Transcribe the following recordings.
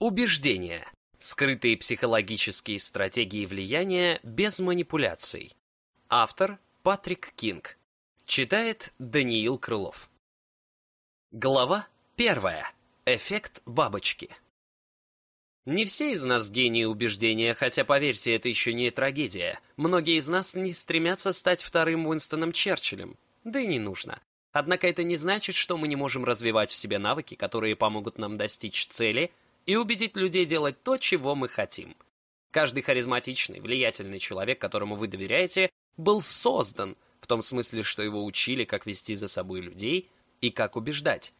Убеждения. Скрытые психологические стратегии влияния без манипуляций. Автор Патрик Кинг. Читает Даниил Крылов. Глава первая. Эффект бабочки. Не все из нас гении убеждения, хотя, поверьте, это еще не трагедия. Многие из нас не стремятся стать вторым Уинстоном Черчиллем. Да и не нужно. Однако это не значит, что мы не можем развивать в себе навыки, которые помогут нам достичь цели – и убедить людей делать то, чего мы хотим. Каждый харизматичный, влиятельный человек, которому вы доверяете, был создан в том смысле, что его учили, как вести за собой людей и как убеждать.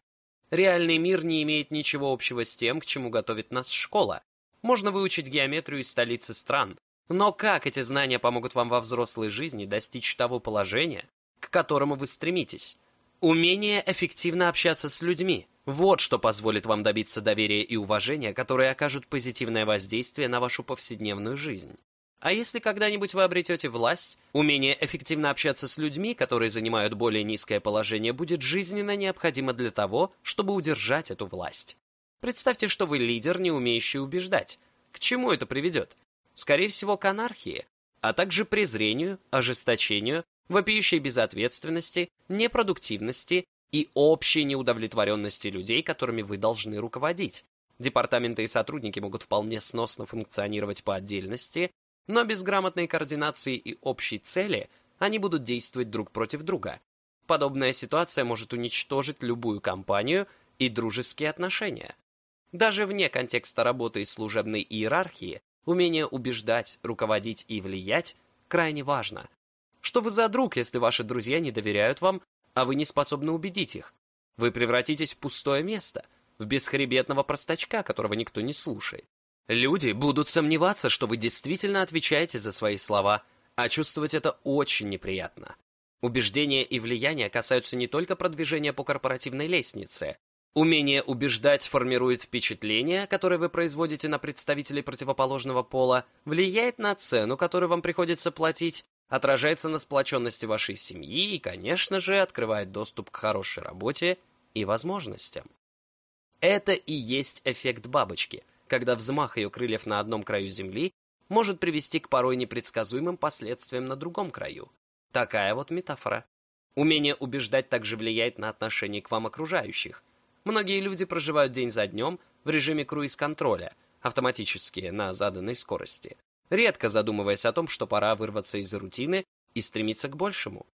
Реальный мир не имеет ничего общего с тем, к чему готовит нас школа. Можно выучить геометрию из столицы стран, но как эти знания помогут вам во взрослой жизни достичь того положения, к которому вы стремитесь? Умение эффективно общаться с людьми, вот что позволит вам добиться доверия и уважения, которые окажут позитивное воздействие на вашу повседневную жизнь. А если когда-нибудь вы обретете власть, умение эффективно общаться с людьми, которые занимают более низкое положение, будет жизненно необходимо для того, чтобы удержать эту власть. Представьте, что вы лидер, не умеющий убеждать. К чему это приведет? Скорее всего, к анархии, а также презрению, ожесточению, вопиющей безответственности, непродуктивности и общей неудовлетворенности людей, которыми вы должны руководить. Департаменты и сотрудники могут вполне сносно функционировать по отдельности, но без грамотной координации и общей цели они будут действовать друг против друга. Подобная ситуация может уничтожить любую компанию и дружеские отношения. Даже вне контекста работы и служебной иерархии умение убеждать, руководить и влиять крайне важно. Что вы за друг, если ваши друзья не доверяют вам а вы не способны убедить их. Вы превратитесь в пустое место, в бесхребетного простачка, которого никто не слушает. Люди будут сомневаться, что вы действительно отвечаете за свои слова, а чувствовать это очень неприятно. Убеждения и влияние касаются не только продвижения по корпоративной лестнице. Умение убеждать формирует впечатление, которое вы производите на представителей противоположного пола, влияет на цену, которую вам приходится платить, отражается на сплоченности вашей семьи и, конечно же, открывает доступ к хорошей работе и возможностям. Это и есть эффект бабочки, когда взмах ее крыльев на одном краю Земли может привести к порой непредсказуемым последствиям на другом краю. Такая вот метафора. Умение убеждать также влияет на отношение к вам окружающих. Многие люди проживают день за днем в режиме круиз-контроля, автоматически на заданной скорости – редко задумываясь о том, что пора вырваться из рутины и стремиться к большему.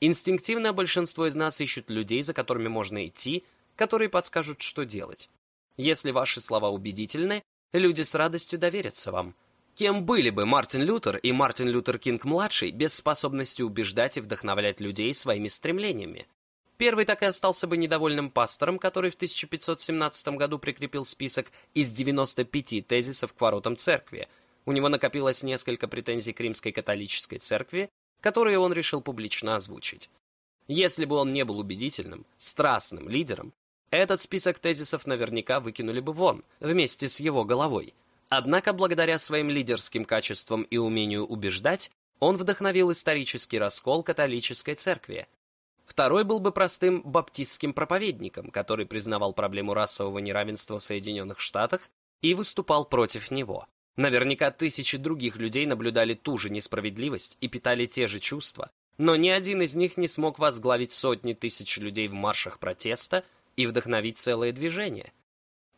Инстинктивно большинство из нас ищут людей, за которыми можно идти, которые подскажут, что делать. Если ваши слова убедительны, люди с радостью доверятся вам. Кем были бы Мартин Лютер и Мартин Лютер Кинг-младший без способности убеждать и вдохновлять людей своими стремлениями? Первый так и остался бы недовольным пастором, который в 1517 году прикрепил список из 95 тезисов к воротам церкви – у него накопилось несколько претензий к римской католической церкви, которые он решил публично озвучить. Если бы он не был убедительным, страстным лидером, этот список тезисов наверняка выкинули бы вон, вместе с его головой. Однако, благодаря своим лидерским качествам и умению убеждать, он вдохновил исторический раскол католической церкви. Второй был бы простым баптистским проповедником, который признавал проблему расового неравенства в Соединенных Штатах и выступал против него. Наверняка тысячи других людей наблюдали ту же несправедливость и питали те же чувства, но ни один из них не смог возглавить сотни тысяч людей в маршах протеста и вдохновить целое движение.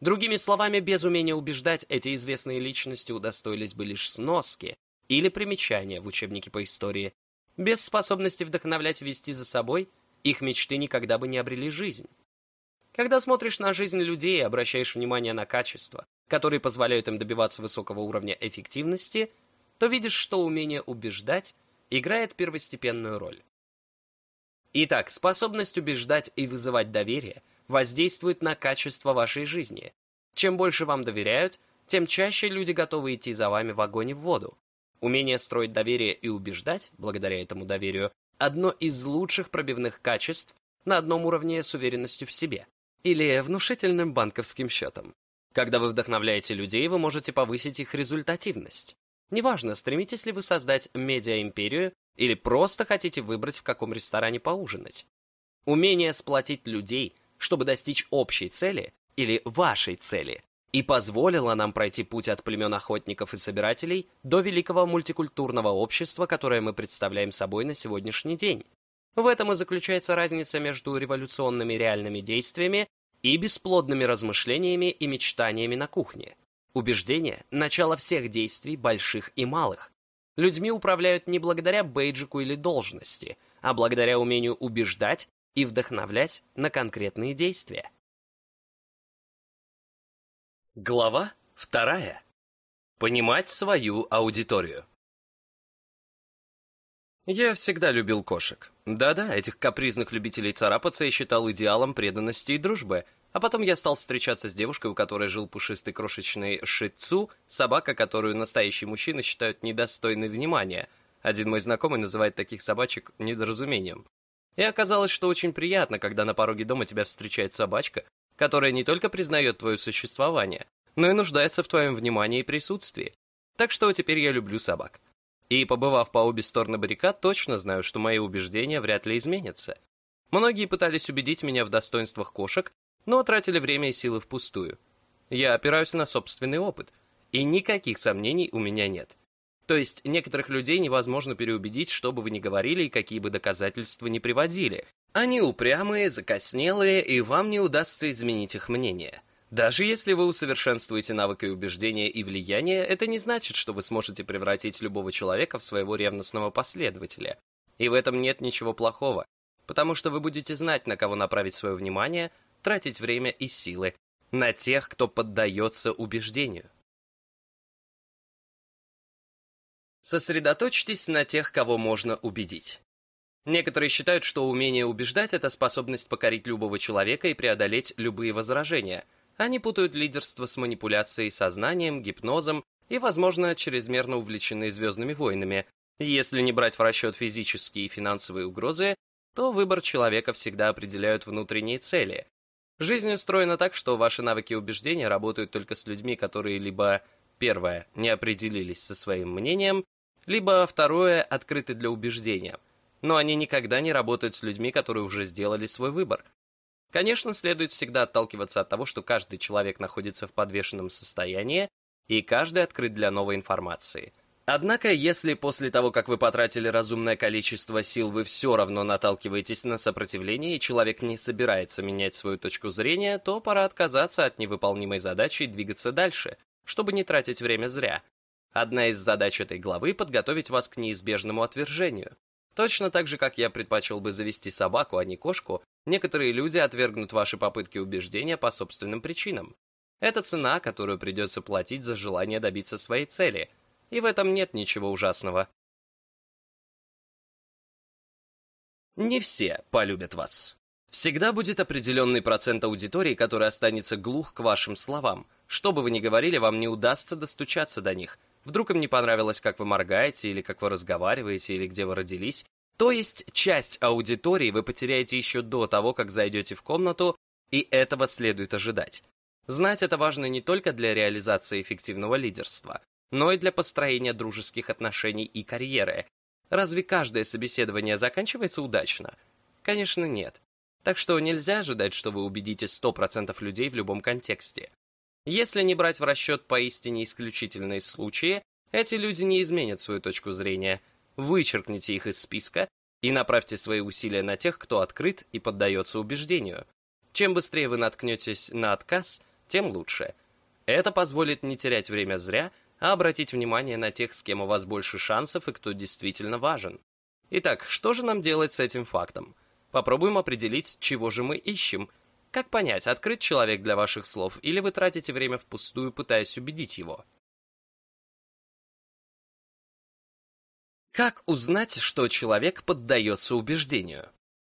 Другими словами, без умения убеждать, эти известные личности удостоились бы лишь сноски или примечания в учебнике по истории. Без способности вдохновлять вести за собой, их мечты никогда бы не обрели жизнь. Когда смотришь на жизнь людей и обращаешь внимание на качество, которые позволяют им добиваться высокого уровня эффективности, то видишь, что умение убеждать играет первостепенную роль. Итак, способность убеждать и вызывать доверие воздействует на качество вашей жизни. Чем больше вам доверяют, тем чаще люди готовы идти за вами в огонь и в воду. Умение строить доверие и убеждать, благодаря этому доверию, одно из лучших пробивных качеств на одном уровне с уверенностью в себе или внушительным банковским счетом. Когда вы вдохновляете людей, вы можете повысить их результативность. Неважно, стремитесь ли вы создать медиа-империю или просто хотите выбрать, в каком ресторане поужинать. Умение сплотить людей, чтобы достичь общей цели или вашей цели, и позволило нам пройти путь от племен охотников и собирателей до великого мультикультурного общества, которое мы представляем собой на сегодняшний день. В этом и заключается разница между революционными реальными действиями и бесплодными размышлениями и мечтаниями на кухне. Убеждение – начало всех действий, больших и малых. Людьми управляют не благодаря бейджику или должности, а благодаря умению убеждать и вдохновлять на конкретные действия. Глава вторая. Понимать свою аудиторию. Я всегда любил кошек. Да-да, этих капризных любителей царапаться я считал идеалом преданности и дружбы. А потом я стал встречаться с девушкой, у которой жил пушистый крошечный шицу, собака, которую настоящие мужчины считают недостойной внимания. Один мой знакомый называет таких собачек недоразумением. И оказалось, что очень приятно, когда на пороге дома тебя встречает собачка, которая не только признает твое существование, но и нуждается в твоем внимании и присутствии. Так что теперь я люблю собак. И, побывав по обе стороны баррикад, точно знаю, что мои убеждения вряд ли изменятся. Многие пытались убедить меня в достоинствах кошек, но тратили время и силы впустую. Я опираюсь на собственный опыт, и никаких сомнений у меня нет. То есть некоторых людей невозможно переубедить, что бы вы ни говорили и какие бы доказательства ни приводили. Они упрямые, закоснелые, и вам не удастся изменить их мнение. Даже если вы усовершенствуете навыки убеждения и влияния, это не значит, что вы сможете превратить любого человека в своего ревностного последователя. И в этом нет ничего плохого, потому что вы будете знать, на кого направить свое внимание, тратить время и силы, на тех, кто поддается убеждению. Сосредоточьтесь на тех, кого можно убедить. Некоторые считают, что умение убеждать – это способность покорить любого человека и преодолеть любые возражения – они путают лидерство с манипуляцией сознанием, гипнозом и, возможно, чрезмерно увлечены «Звездными войнами». Если не брать в расчет физические и финансовые угрозы, то выбор человека всегда определяют внутренние цели. Жизнь устроена так, что ваши навыки убеждения работают только с людьми, которые либо, первое, не определились со своим мнением, либо, второе, открыты для убеждения. Но они никогда не работают с людьми, которые уже сделали свой выбор – Конечно, следует всегда отталкиваться от того, что каждый человек находится в подвешенном состоянии, и каждый открыт для новой информации. Однако, если после того, как вы потратили разумное количество сил, вы все равно наталкиваетесь на сопротивление, и человек не собирается менять свою точку зрения, то пора отказаться от невыполнимой задачи и двигаться дальше, чтобы не тратить время зря. Одна из задач этой главы – подготовить вас к неизбежному отвержению. Точно так же, как я предпочел бы завести собаку, а не кошку, Некоторые люди отвергнут ваши попытки убеждения по собственным причинам. Это цена, которую придется платить за желание добиться своей цели, и в этом нет ничего ужасного. Не все полюбят вас. Всегда будет определенный процент аудитории, который останется глух к вашим словам. Что бы вы ни говорили, вам не удастся достучаться до них. Вдруг им не понравилось, как вы моргаете, или как вы разговариваете, или где вы родились, то есть часть аудитории вы потеряете еще до того, как зайдете в комнату, и этого следует ожидать. Знать это важно не только для реализации эффективного лидерства, но и для построения дружеских отношений и карьеры. Разве каждое собеседование заканчивается удачно? Конечно, нет. Так что нельзя ожидать, что вы убедите 100% людей в любом контексте. Если не брать в расчет поистине исключительные случаи, эти люди не изменят свою точку зрения – вычеркните их из списка и направьте свои усилия на тех, кто открыт и поддается убеждению. Чем быстрее вы наткнетесь на отказ, тем лучше. Это позволит не терять время зря, а обратить внимание на тех, с кем у вас больше шансов и кто действительно важен. Итак, что же нам делать с этим фактом? Попробуем определить, чего же мы ищем. Как понять, открыт человек для ваших слов, или вы тратите время впустую, пытаясь убедить его? Как узнать, что человек поддается убеждению?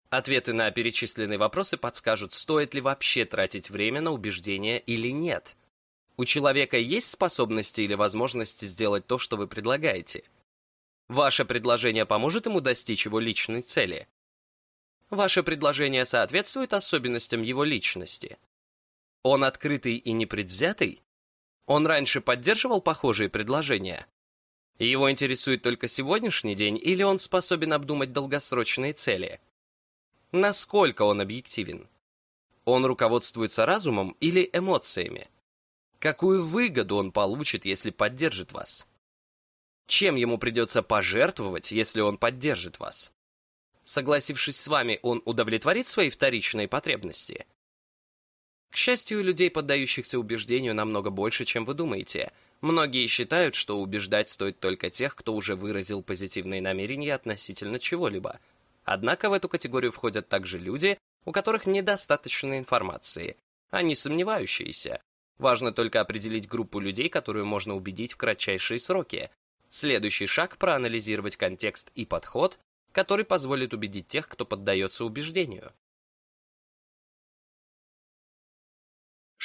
Ответы на перечисленные вопросы подскажут, стоит ли вообще тратить время на убеждение или нет. У человека есть способности или возможности сделать то, что вы предлагаете? Ваше предложение поможет ему достичь его личной цели. Ваше предложение соответствует особенностям его личности. Он открытый и непредвзятый? Он раньше поддерживал похожие предложения? Его интересует только сегодняшний день или он способен обдумать долгосрочные цели? Насколько он объективен? Он руководствуется разумом или эмоциями? Какую выгоду он получит, если поддержит вас? Чем ему придется пожертвовать, если он поддержит вас? Согласившись с вами, он удовлетворит свои вторичные потребности – к счастью, людей, поддающихся убеждению, намного больше, чем вы думаете. Многие считают, что убеждать стоит только тех, кто уже выразил позитивные намерения относительно чего-либо. Однако в эту категорию входят также люди, у которых недостаточно информации. Они а сомневающиеся. Важно только определить группу людей, которую можно убедить в кратчайшие сроки. Следующий шаг – проанализировать контекст и подход, который позволит убедить тех, кто поддается убеждению.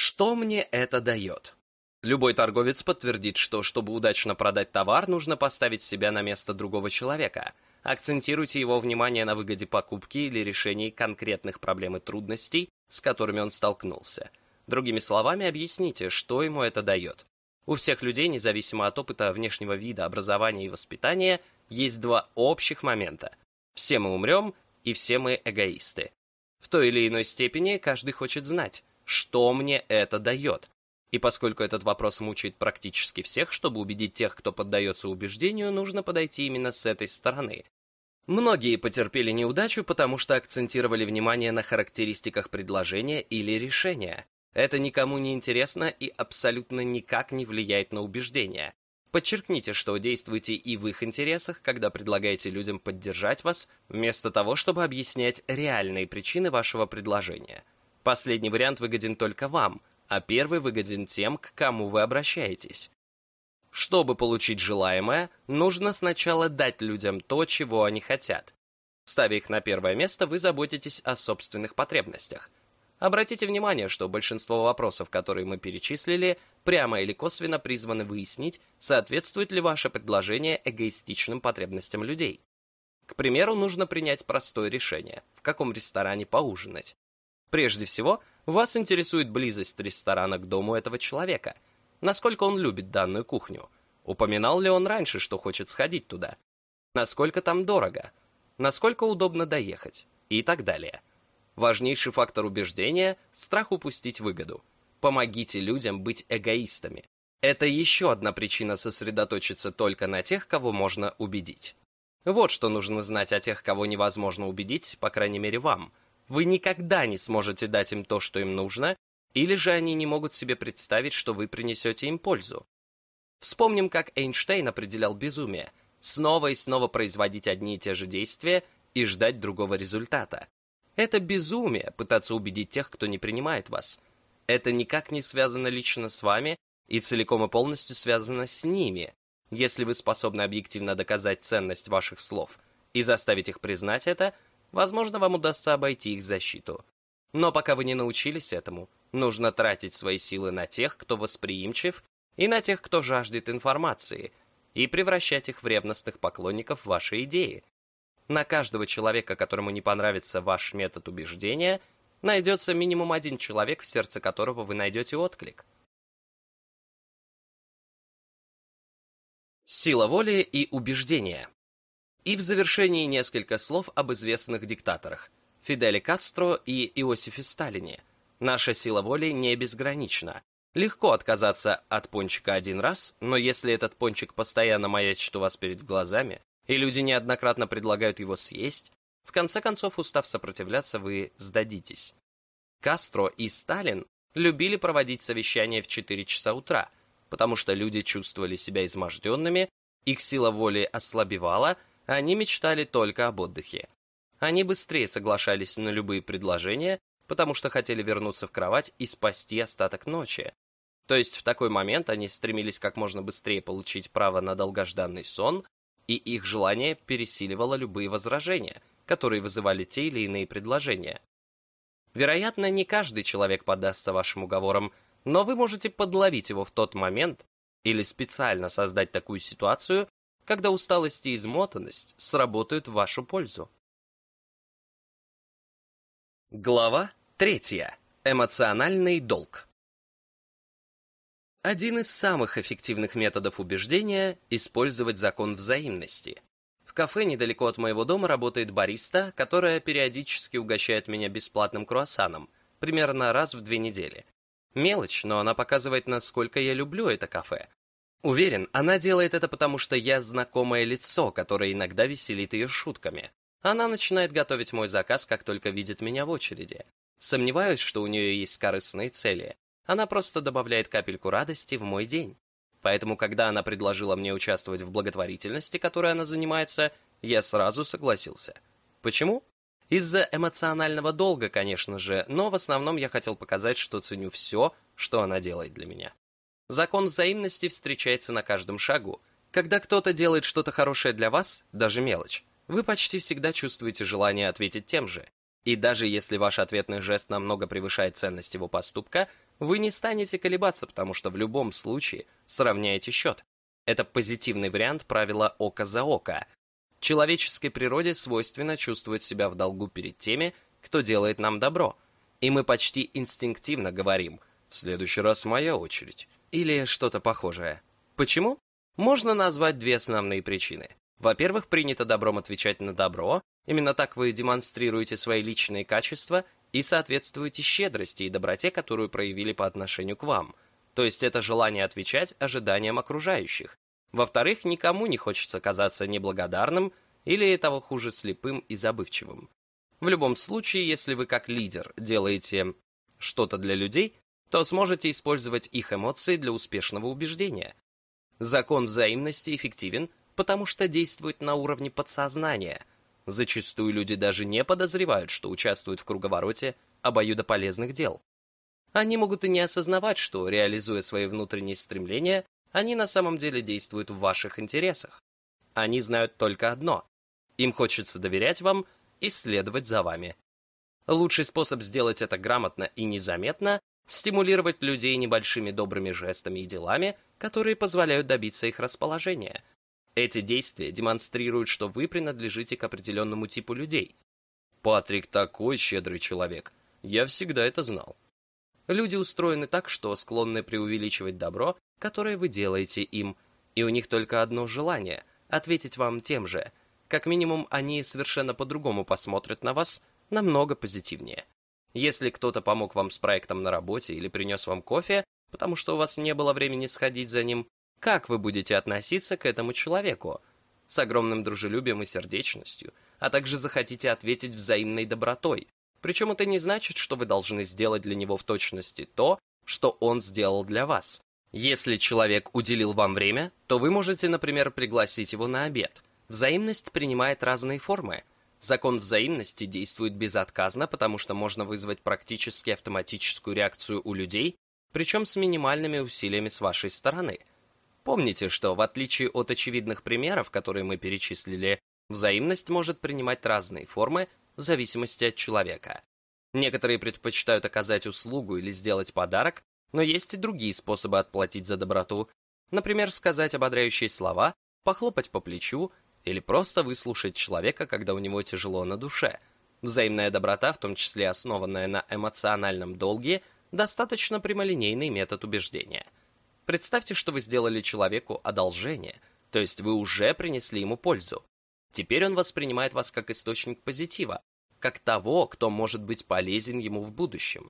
Что мне это дает? Любой торговец подтвердит, что, чтобы удачно продать товар, нужно поставить себя на место другого человека. Акцентируйте его внимание на выгоде покупки или решении конкретных проблем и трудностей, с которыми он столкнулся. Другими словами, объясните, что ему это дает. У всех людей, независимо от опыта, внешнего вида, образования и воспитания, есть два общих момента. Все мы умрем, и все мы эгоисты. В той или иной степени каждый хочет знать, что мне это дает. И поскольку этот вопрос мучает практически всех, чтобы убедить тех, кто поддается убеждению, нужно подойти именно с этой стороны. Многие потерпели неудачу, потому что акцентировали внимание на характеристиках предложения или решения. Это никому не интересно и абсолютно никак не влияет на убеждения. Подчеркните, что действуете и в их интересах, когда предлагаете людям поддержать вас, вместо того, чтобы объяснять реальные причины вашего предложения – Последний вариант выгоден только вам, а первый выгоден тем, к кому вы обращаетесь. Чтобы получить желаемое, нужно сначала дать людям то, чего они хотят. Ставя их на первое место, вы заботитесь о собственных потребностях. Обратите внимание, что большинство вопросов, которые мы перечислили, прямо или косвенно призваны выяснить, соответствует ли ваше предложение эгоистичным потребностям людей. К примеру, нужно принять простое решение, в каком ресторане поужинать. Прежде всего, вас интересует близость ресторана к дому этого человека. Насколько он любит данную кухню? Упоминал ли он раньше, что хочет сходить туда? Насколько там дорого? Насколько удобно доехать? И так далее. Важнейший фактор убеждения – страх упустить выгоду. Помогите людям быть эгоистами. Это еще одна причина сосредоточиться только на тех, кого можно убедить. Вот что нужно знать о тех, кого невозможно убедить, по крайней мере вам – вы никогда не сможете дать им то, что им нужно, или же они не могут себе представить, что вы принесете им пользу. Вспомним, как Эйнштейн определял безумие. Снова и снова производить одни и те же действия и ждать другого результата. Это безумие пытаться убедить тех, кто не принимает вас. Это никак не связано лично с вами и целиком и полностью связано с ними, если вы способны объективно доказать ценность ваших слов и заставить их признать это – возможно, вам удастся обойти их защиту. Но пока вы не научились этому, нужно тратить свои силы на тех, кто восприимчив, и на тех, кто жаждет информации, и превращать их в ревностных поклонников вашей идеи. На каждого человека, которому не понравится ваш метод убеждения, найдется минимум один человек, в сердце которого вы найдете отклик. Сила воли и убеждения. И в завершении несколько слов об известных диктаторах – Фиделе Кастро и Иосифе Сталине. Наша сила воли не безгранична. Легко отказаться от пончика один раз, но если этот пончик постоянно маячит у вас перед глазами, и люди неоднократно предлагают его съесть, в конце концов, устав сопротивляться, вы сдадитесь. Кастро и Сталин любили проводить совещания в 4 часа утра, потому что люди чувствовали себя изможденными, их сила воли ослабевала – они мечтали только об отдыхе. Они быстрее соглашались на любые предложения, потому что хотели вернуться в кровать и спасти остаток ночи. То есть в такой момент они стремились как можно быстрее получить право на долгожданный сон, и их желание пересиливало любые возражения, которые вызывали те или иные предложения. Вероятно, не каждый человек поддастся вашим уговорам, но вы можете подловить его в тот момент или специально создать такую ситуацию, когда усталость и измотанность сработают в вашу пользу. Глава третья. Эмоциональный долг. Один из самых эффективных методов убеждения – использовать закон взаимности. В кафе недалеко от моего дома работает бариста, которая периодически угощает меня бесплатным круассаном, примерно раз в две недели. Мелочь, но она показывает, насколько я люблю это кафе. Уверен, она делает это потому, что я знакомое лицо, которое иногда веселит ее шутками. Она начинает готовить мой заказ, как только видит меня в очереди. Сомневаюсь, что у нее есть корыстные цели. Она просто добавляет капельку радости в мой день. Поэтому, когда она предложила мне участвовать в благотворительности, которой она занимается, я сразу согласился. Почему? Из-за эмоционального долга, конечно же, но в основном я хотел показать, что ценю все, что она делает для меня. Закон взаимности встречается на каждом шагу. Когда кто-то делает что-то хорошее для вас, даже мелочь, вы почти всегда чувствуете желание ответить тем же. И даже если ваш ответный жест намного превышает ценность его поступка, вы не станете колебаться, потому что в любом случае сравняете счет. Это позитивный вариант правила «око за око». Человеческой природе свойственно чувствовать себя в долгу перед теми, кто делает нам добро. И мы почти инстинктивно говорим «в следующий раз моя очередь» или что-то похожее. Почему? Можно назвать две основные причины. Во-первых, принято добром отвечать на добро, именно так вы демонстрируете свои личные качества и соответствуете щедрости и доброте, которую проявили по отношению к вам. То есть это желание отвечать ожиданиям окружающих. Во-вторых, никому не хочется казаться неблагодарным или, того хуже, слепым и забывчивым. В любом случае, если вы как лидер делаете что-то для людей, то сможете использовать их эмоции для успешного убеждения. Закон взаимности эффективен, потому что действует на уровне подсознания. Зачастую люди даже не подозревают, что участвуют в круговороте обоюдополезных дел. Они могут и не осознавать, что, реализуя свои внутренние стремления, они на самом деле действуют в ваших интересах. Они знают только одно. Им хочется доверять вам и следовать за вами. Лучший способ сделать это грамотно и незаметно стимулировать людей небольшими добрыми жестами и делами, которые позволяют добиться их расположения. Эти действия демонстрируют, что вы принадлежите к определенному типу людей. Патрик такой щедрый человек. Я всегда это знал. Люди устроены так, что склонны преувеличивать добро, которое вы делаете им, и у них только одно желание — ответить вам тем же. Как минимум, они совершенно по-другому посмотрят на вас, намного позитивнее. Если кто-то помог вам с проектом на работе или принес вам кофе, потому что у вас не было времени сходить за ним, как вы будете относиться к этому человеку? С огромным дружелюбием и сердечностью, а также захотите ответить взаимной добротой. Причем это не значит, что вы должны сделать для него в точности то, что он сделал для вас. Если человек уделил вам время, то вы можете, например, пригласить его на обед. Взаимность принимает разные формы – Закон взаимности действует безотказно, потому что можно вызвать практически автоматическую реакцию у людей, причем с минимальными усилиями с вашей стороны. Помните, что в отличие от очевидных примеров, которые мы перечислили, взаимность может принимать разные формы в зависимости от человека. Некоторые предпочитают оказать услугу или сделать подарок, но есть и другие способы отплатить за доброту. Например, сказать ободряющие слова, похлопать по плечу или просто выслушать человека, когда у него тяжело на душе. Взаимная доброта, в том числе основанная на эмоциональном долге, достаточно прямолинейный метод убеждения. Представьте, что вы сделали человеку одолжение, то есть вы уже принесли ему пользу. Теперь он воспринимает вас как источник позитива, как того, кто может быть полезен ему в будущем.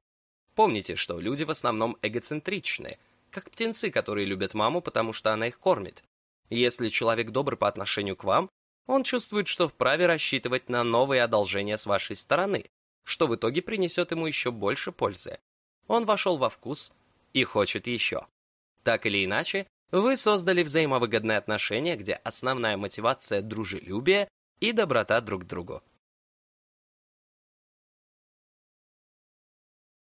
Помните, что люди в основном эгоцентричны, как птенцы, которые любят маму, потому что она их кормит, если человек добр по отношению к вам, он чувствует, что вправе рассчитывать на новые одолжения с вашей стороны, что в итоге принесет ему еще больше пользы. Он вошел во вкус и хочет еще. Так или иначе, вы создали взаимовыгодные отношения, где основная мотивация – дружелюбие и доброта друг к другу.